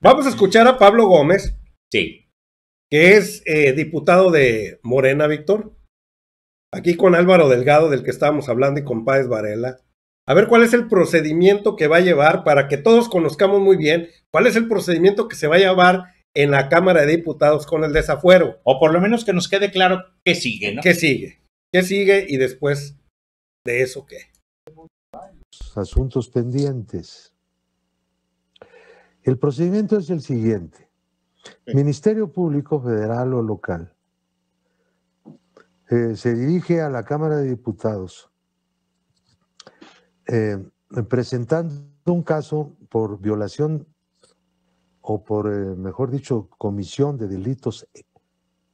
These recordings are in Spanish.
Vamos a escuchar a Pablo Gómez. Sí. Que es eh, diputado de Morena, Víctor. Aquí con Álvaro Delgado, del que estábamos hablando, y con Páez Varela. A ver cuál es el procedimiento que va a llevar para que todos conozcamos muy bien cuál es el procedimiento que se va a llevar en la Cámara de Diputados con el desafuero. O por lo menos que nos quede claro qué sigue, ¿no? ¿Qué sigue? ¿Qué sigue y después de eso qué? Asuntos pendientes. El procedimiento es el siguiente. Ministerio Público Federal o local eh, se dirige a la Cámara de Diputados eh, presentando un caso por violación o por, eh, mejor dicho, comisión de delitos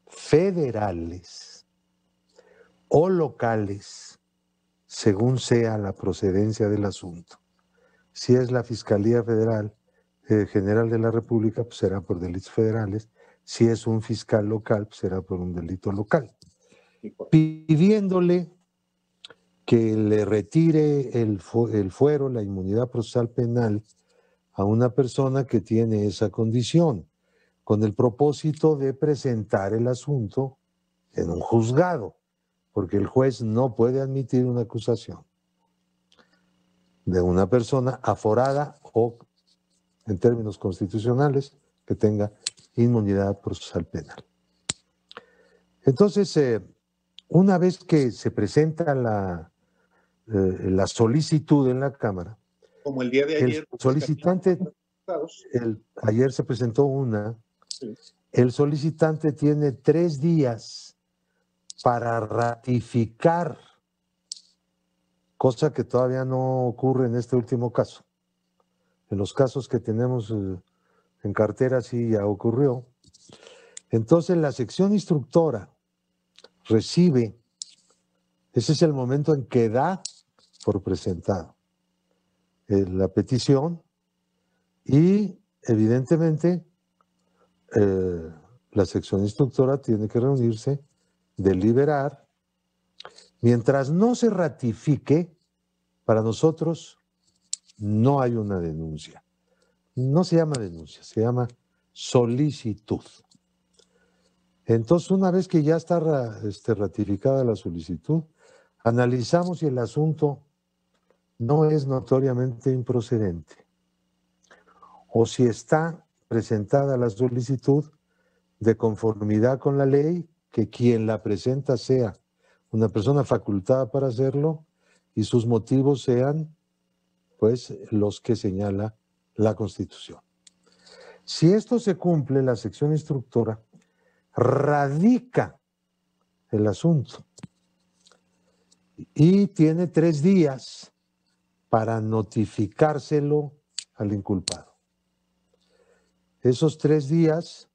federales o locales, según sea la procedencia del asunto. Si es la Fiscalía Federal, general de la República, pues será por delitos federales. Si es un fiscal local, pues, será por un delito local. Pidiéndole que le retire el, el fuero, la inmunidad procesal penal a una persona que tiene esa condición, con el propósito de presentar el asunto en un juzgado, porque el juez no puede admitir una acusación de una persona aforada o en términos constitucionales, que tenga inmunidad procesal penal. Entonces, eh, una vez que se presenta la, eh, la solicitud en la Cámara, como el día de ayer, pues, el solicitante, ayer se presentó una, el solicitante tiene tres días para ratificar, cosa que todavía no ocurre en este último caso en los casos que tenemos eh, en cartera sí ya ocurrió. Entonces la sección instructora recibe, ese es el momento en que da por presentado eh, la petición y evidentemente eh, la sección instructora tiene que reunirse, deliberar. Mientras no se ratifique, para nosotros no hay una denuncia. No se llama denuncia, se llama solicitud. Entonces, una vez que ya está este, ratificada la solicitud, analizamos si el asunto no es notoriamente improcedente o si está presentada la solicitud de conformidad con la ley, que quien la presenta sea una persona facultada para hacerlo y sus motivos sean pues, los que señala la Constitución. Si esto se cumple, la sección instructora radica el asunto y tiene tres días para notificárselo al inculpado. Esos tres días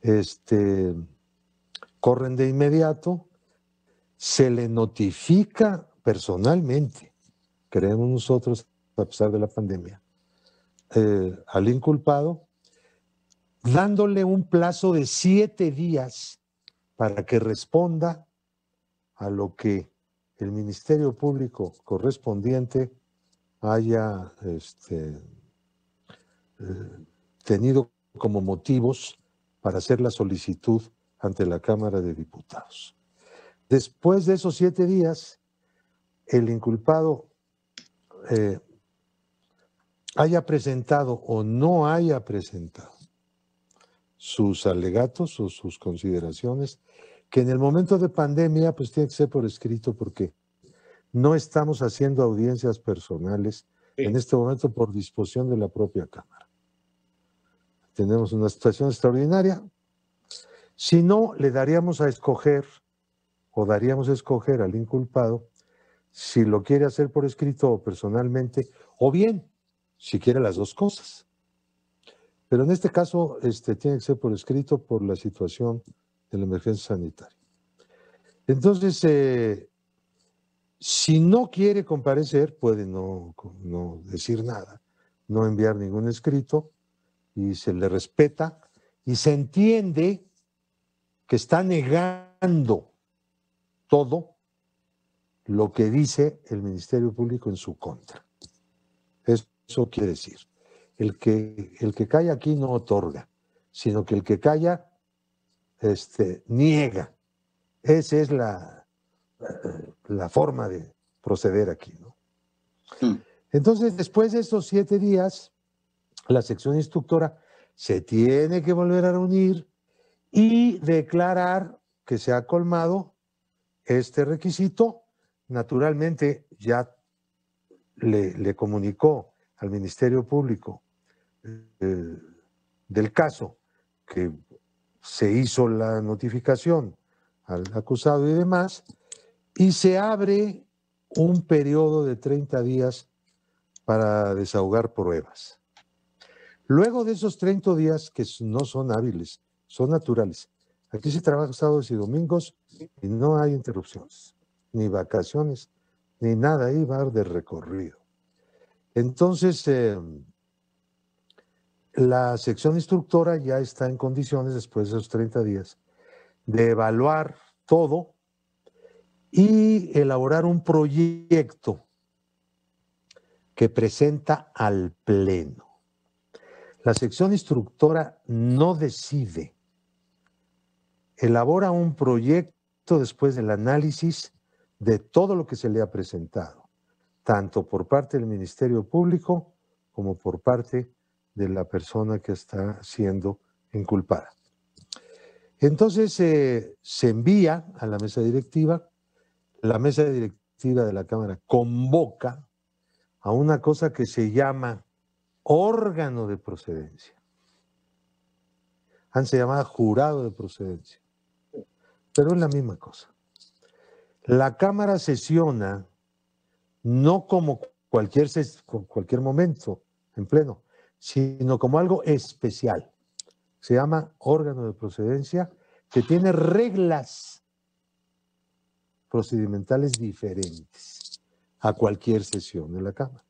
este, corren de inmediato, se le notifica personalmente, creemos nosotros a pesar de la pandemia, eh, al inculpado, dándole un plazo de siete días para que responda a lo que el Ministerio Público correspondiente haya este, eh, tenido como motivos para hacer la solicitud ante la Cámara de Diputados. Después de esos siete días, el inculpado eh, haya presentado o no haya presentado sus alegatos o sus consideraciones, que en el momento de pandemia pues tiene que ser por escrito porque no estamos haciendo audiencias personales en este momento por disposición de la propia Cámara. Tenemos una situación extraordinaria. Si no, le daríamos a escoger o daríamos a escoger al inculpado si lo quiere hacer por escrito o personalmente, o bien si quiere las dos cosas. Pero en este caso este, tiene que ser por escrito por la situación de la emergencia sanitaria. Entonces, eh, si no quiere comparecer, puede no decir nada, no enviar ningún escrito y se le respeta y se entiende que está negando todo lo que dice el Ministerio Público en su contra. Eso quiere decir, el que, el que calla aquí no otorga, sino que el que calla este, niega. Esa es la, la forma de proceder aquí. Hmm. Entonces, después de estos siete días, la sección instructora se tiene que volver a reunir y declarar que se ha colmado este requisito. Naturalmente, ya le, le comunicó al Ministerio Público eh, del caso, que se hizo la notificación al acusado y demás, y se abre un periodo de 30 días para desahogar pruebas. Luego de esos 30 días, que no son hábiles, son naturales, aquí se trabaja sábados y domingos y no hay interrupciones, ni vacaciones, ni nada, ahí va de recorrido. Entonces, eh, la sección instructora ya está en condiciones, después de esos 30 días, de evaluar todo y elaborar un proyecto que presenta al Pleno. La sección instructora no decide, elabora un proyecto después del análisis de todo lo que se le ha presentado tanto por parte del Ministerio Público como por parte de la persona que está siendo inculpada. Entonces eh, se envía a la mesa directiva, la mesa directiva de la Cámara convoca a una cosa que se llama órgano de procedencia. Han se llamado jurado de procedencia, pero es la misma cosa. La Cámara sesiona no como cualquier, cualquier momento en pleno, sino como algo especial. Se llama órgano de procedencia que tiene reglas procedimentales diferentes a cualquier sesión en la Cámara.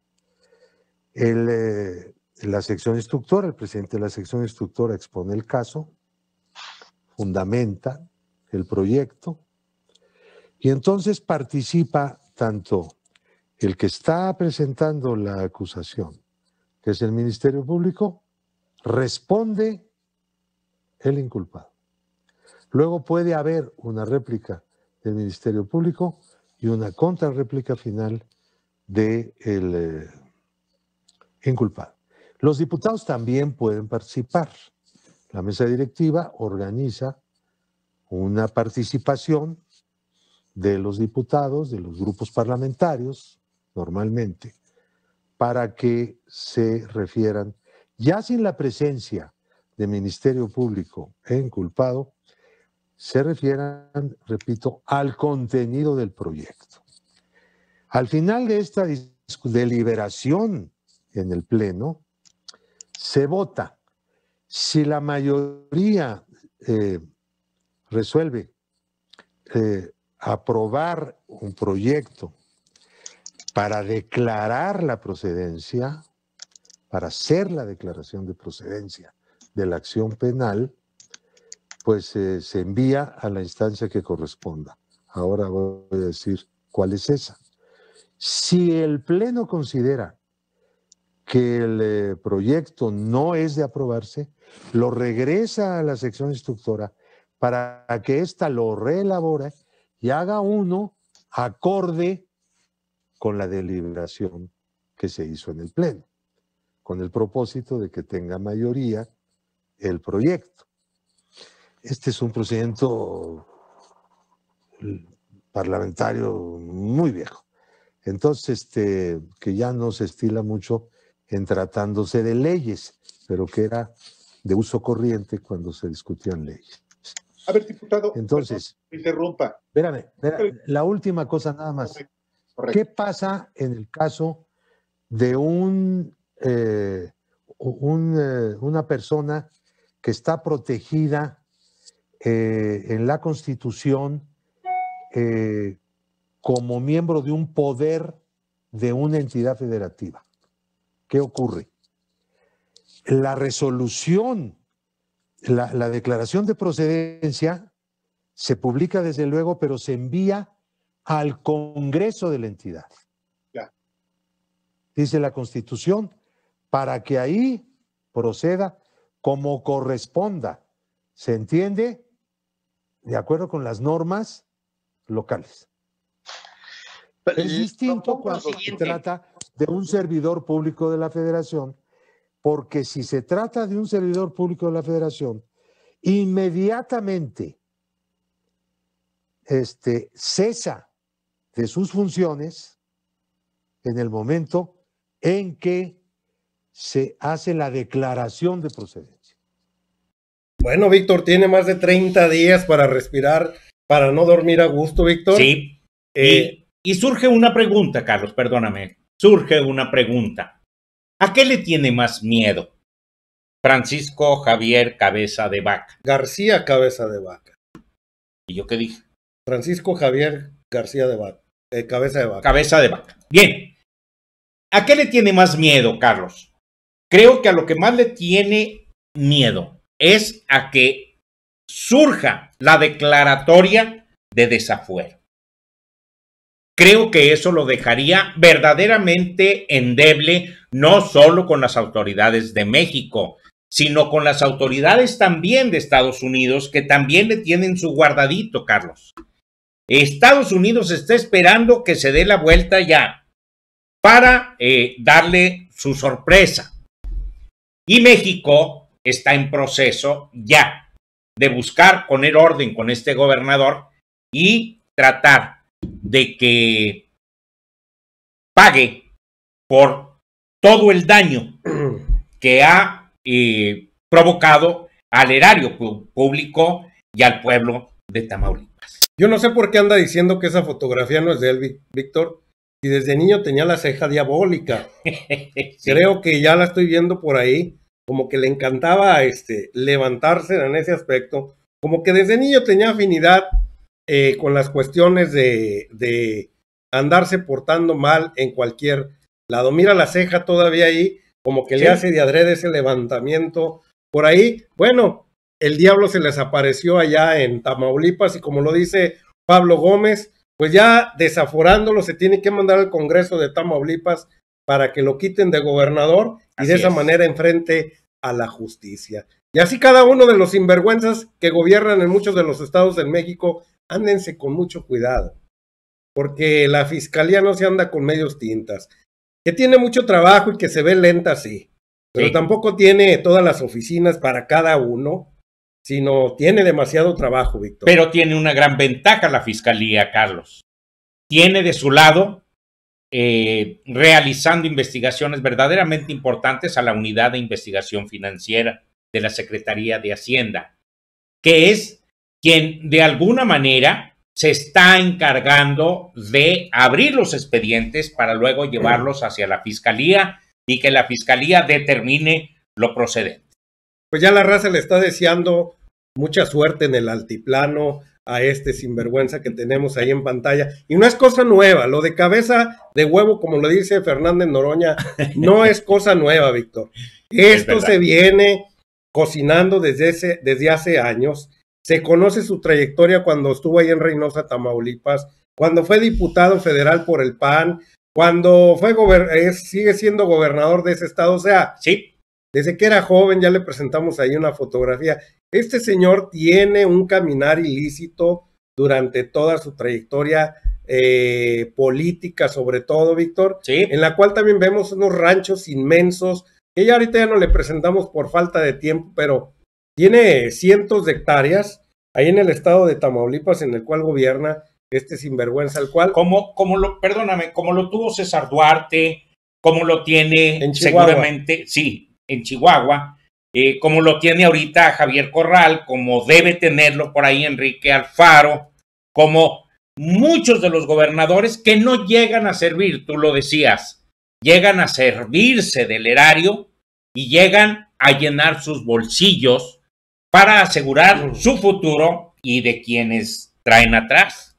Eh, la sección instructora, el presidente de la sección instructora expone el caso, fundamenta el proyecto y entonces participa tanto el que está presentando la acusación, que es el Ministerio Público, responde el inculpado. Luego puede haber una réplica del Ministerio Público y una contrarréplica final del eh, inculpado. Los diputados también pueden participar. La mesa directiva organiza una participación de los diputados, de los grupos parlamentarios, normalmente, para que se refieran, ya sin la presencia de Ministerio Público en inculpado, se refieran, repito, al contenido del proyecto. Al final de esta deliberación en el Pleno, se vota. Si la mayoría eh, resuelve eh, aprobar un proyecto para declarar la procedencia, para hacer la declaración de procedencia de la acción penal, pues eh, se envía a la instancia que corresponda. Ahora voy a decir cuál es esa. Si el Pleno considera que el eh, proyecto no es de aprobarse, lo regresa a la sección instructora para que ésta lo reelabore y haga uno acorde con la deliberación que se hizo en el Pleno, con el propósito de que tenga mayoría el proyecto. Este es un procedimiento mm, parlamentario muy viejo. Entonces, este, que ya no se estila mucho en tratándose de leyes, pero que era de uso corriente cuando se discutían leyes. A ver, diputado, entonces, me interrumpa. la última cosa nada más. ¿Qué pasa en el caso de un, eh, eh, una persona que está protegida eh, en la Constitución como miembro de un poder de una entidad federativa? ¿Qué ocurre? La resolución, la declaración de procedencia se publica desde luego, pero se envía al Congreso de la entidad. Dice la Constitución, para que ahí proceda como corresponda. ¿Se entiende? De acuerdo con las normas locales. Pero es eh, distinto cuando se trata de un servidor público de la federación, porque si se trata de un servidor público de la federación, inmediatamente este, cesa de sus funciones en el momento en que se hace la declaración de procedencia. Bueno, Víctor, tiene más de 30 días para respirar, para no dormir a gusto, Víctor. Sí. y, eh, y surge una pregunta, Carlos, perdóname. Surge una pregunta. ¿A qué le tiene más miedo? Francisco Javier Cabeza de Vaca. García Cabeza de Vaca. ¿Y yo qué dije? Francisco Javier García de Vaca cabeza de vaca. Cabeza de vaca. Bien. ¿A qué le tiene más miedo, Carlos? Creo que a lo que más le tiene miedo es a que surja la declaratoria de desafuero. Creo que eso lo dejaría verdaderamente endeble, no solo con las autoridades de México, sino con las autoridades también de Estados Unidos, que también le tienen su guardadito, Carlos. Estados Unidos está esperando que se dé la vuelta ya para eh, darle su sorpresa. Y México está en proceso ya de buscar poner orden con este gobernador y tratar de que pague por todo el daño que ha eh, provocado al erario público y al pueblo de Tamaulipas. Yo no sé por qué anda diciendo que esa fotografía no es de él, Víctor. Y desde niño tenía la ceja diabólica. Creo que ya la estoy viendo por ahí. Como que le encantaba este, levantarse en ese aspecto. Como que desde niño tenía afinidad eh, con las cuestiones de, andarse portando mal en cualquier lado. Mira la ceja todavía ahí, como que le hace de adrede ese levantamiento por ahí. Bueno, el diablo se les apareció allá en Tamaulipas y como lo dice Pablo Gómez, pues ya desaforándolo se tiene que mandar al Congreso de Tamaulipas para que lo quiten de gobernador y de esa manera enfrente a la justicia. Y así cada uno de los sinvergüenzas que gobiernan en muchos de los estados de México, ándense con mucho cuidado, porque la fiscalía no se anda con medios tintas, que tiene mucho trabajo y que se ve lenta, sí, pero tampoco tiene todas las oficinas para cada uno sino tiene demasiado trabajo, Víctor. Pero tiene una gran ventaja la Fiscalía, Carlos. Tiene de su lado, eh, realizando investigaciones verdaderamente importantes a la Unidad de Investigación Financiera de la Secretaría de Hacienda, que es quien de alguna manera se está encargando de abrir los expedientes para luego llevarlos hacia la Fiscalía y que la Fiscalía determine lo procedente pues ya la raza le está deseando mucha suerte en el altiplano a este sinvergüenza que tenemos ahí en pantalla. Y no es cosa nueva, lo de cabeza de huevo, como lo dice Fernández Noroña, no es cosa nueva, Víctor. Esto se viene cocinando desde, ese, desde hace años. Se conoce su trayectoria cuando estuvo ahí en Reynosa, Tamaulipas, cuando fue diputado federal por el PAN, cuando fue sigue siendo gobernador de ese estado. O sea, sí. Desde que era joven ya le presentamos ahí una fotografía. Este señor tiene un caminar ilícito durante toda su trayectoria eh, política, sobre todo, Víctor, ¿Sí? en la cual también vemos unos ranchos inmensos, que ya ahorita ya no le presentamos por falta de tiempo, pero tiene cientos de hectáreas ahí en el estado de Tamaulipas, en el cual gobierna este sinvergüenza, el cual... Como, como lo, perdóname, como lo tuvo César Duarte, como lo tiene en seguramente, sí, en Chihuahua, eh, como lo tiene ahorita Javier Corral, como debe tenerlo por ahí Enrique Alfaro, como muchos de los gobernadores que no llegan a servir, tú lo decías, llegan a servirse del erario y llegan a llenar sus bolsillos para asegurar su futuro y de quienes traen atrás.